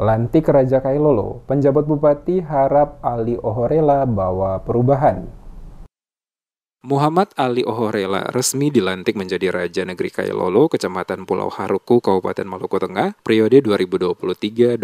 Lantik Raja Kailolo, penjabat bupati harap Ali Ohorela bawa perubahan. Muhammad Ali Ohorela resmi dilantik menjadi Raja Negeri Kailolo, Kecamatan Pulau Haruku, Kabupaten Maluku Tengah, periode 2023-2029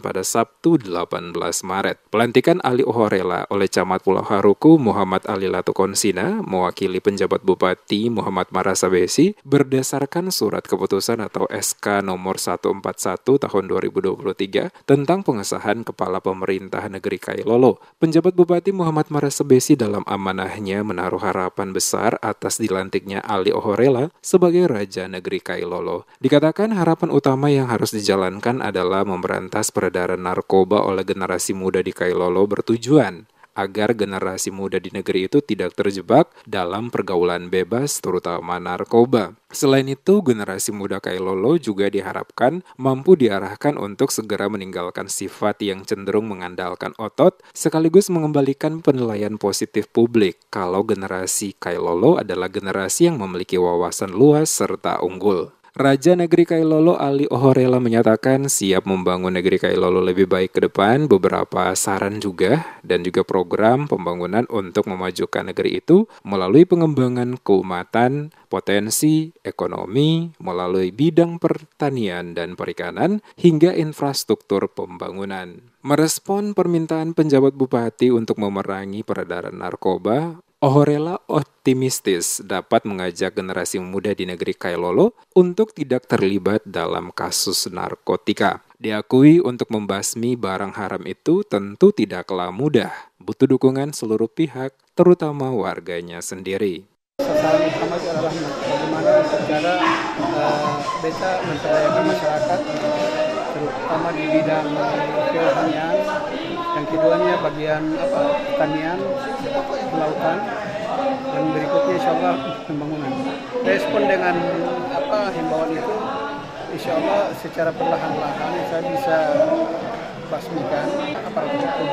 pada Sabtu 18 Maret. Pelantikan Ali Ohorela oleh Camat Pulau Haruku Muhammad Ali Latukonsina mewakili penjabat Bupati Muhammad Marasabesi berdasarkan surat keputusan atau SK nomor 141 tahun 2023 tentang pengesahan Kepala Pemerintah Negeri Kailolo. Penjabat Bupati Muhammad Marasabesi dalam amanahnya menaruh harapan besar atas dilantiknya Ali Ohorela sebagai Raja Negeri Kailolo. Dikatakan harapan utama yang harus dijalankan adalah memberantas peredaran narkoba oleh generasi muda di Kailolo bertujuan agar generasi muda di negeri itu tidak terjebak dalam pergaulan bebas terutama narkoba. Selain itu, generasi muda Kailolo juga diharapkan mampu diarahkan untuk segera meninggalkan sifat yang cenderung mengandalkan otot sekaligus mengembalikan penilaian positif publik kalau generasi Kailolo adalah generasi yang memiliki wawasan luas serta unggul. Raja Negeri Kailolo Ali Ohorela menyatakan siap membangun negeri Kailolo lebih baik ke depan, beberapa saran juga dan juga program pembangunan untuk memajukan negeri itu melalui pengembangan keumatan, potensi ekonomi melalui bidang pertanian dan perikanan hingga infrastruktur pembangunan. Merespon permintaan penjabat bupati untuk memerangi peredaran narkoba, Ohorela optimistis dapat mengajak generasi muda di negeri Kailolo untuk tidak terlibat dalam kasus narkotika. Diakui untuk membasmi barang haram itu tentu tidaklah mudah. Butuh dukungan seluruh pihak, terutama warganya sendiri. bagaimana secara bisa masyarakat terutama di bidang eh, kerohanian yang keduanya bagian apa pertanian kelautan dan berikutnya insya Allah pembangunan respon dengan apa himbauan itu insya Allah secara perlahan-lahan saya bisa pastikan aparat itu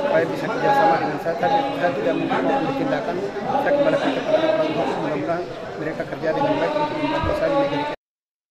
supaya bisa kerjasama dengan saya tapi saya tidak mungkin mengambil saya kembali kepada aparat mudah-mudahan mereka kerja dengan baik untuk membantu saya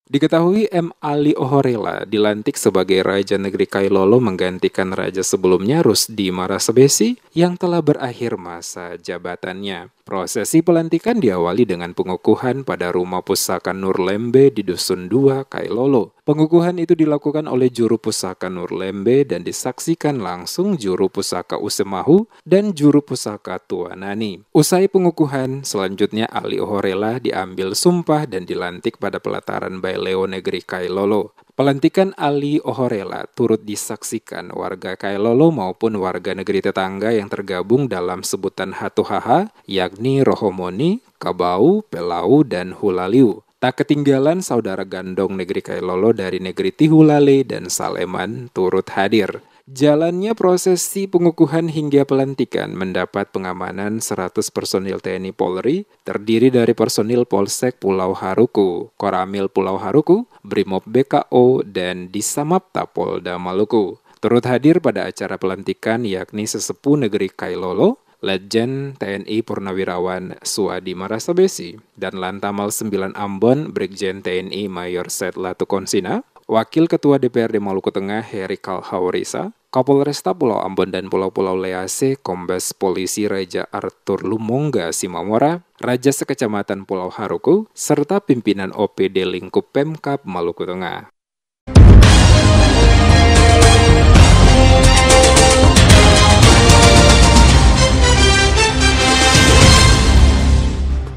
Diketahui M. Ali Ohorela dilantik sebagai Raja Negeri Kailolo menggantikan Raja sebelumnya Rusdi Marasebesi yang telah berakhir masa jabatannya. Prosesi pelantikan diawali dengan pengukuhan pada Rumah Pusaka Nur Lembe di Dusun 2 Kailolo. Pengukuhan itu dilakukan oleh juru pusaka Nur Lembe dan disaksikan langsung juru pusaka Usemahu dan juru pusaka Tuanani. Usai pengukuhan, selanjutnya Ali Ohorela diambil sumpah dan dilantik pada pelataran Baileo negeri Kailolo. Pelantikan Ali Ohorela turut disaksikan warga Kailolo maupun warga negeri tetangga yang tergabung dalam sebutan Hatuhaha, yakni Rohomoni, Kabau, Pelau, dan Hulaliu. Tak ketinggalan saudara gandong negeri Kailolo dari negeri Tihulale dan Saleman turut hadir. Jalannya prosesi pengukuhan hingga pelantikan mendapat pengamanan 100 personil TNI Polri, terdiri dari personil Polsek Pulau Haruku, Koramil Pulau Haruku, Brimob BKO, dan Disamapta Polda Maluku. Turut hadir pada acara pelantikan yakni sesepuh Negeri Kailolo, Legend TNI Purnawirawan Suadi Marasabesi, dan Lantamal 9 Ambon Brigjen TNI Mayor Set Latukonsina, Wakil Ketua DPRD Maluku Tengah Heri Kalhawarisa, Kapolresta Pulau Ambon dan Pulau-Pulau Lease, Kombes Polisi Raja Arthur Lumongga Simamora, Raja Sekecamatan Pulau Haruku, serta pimpinan OPD lingkup Pemkap Maluku Tengah.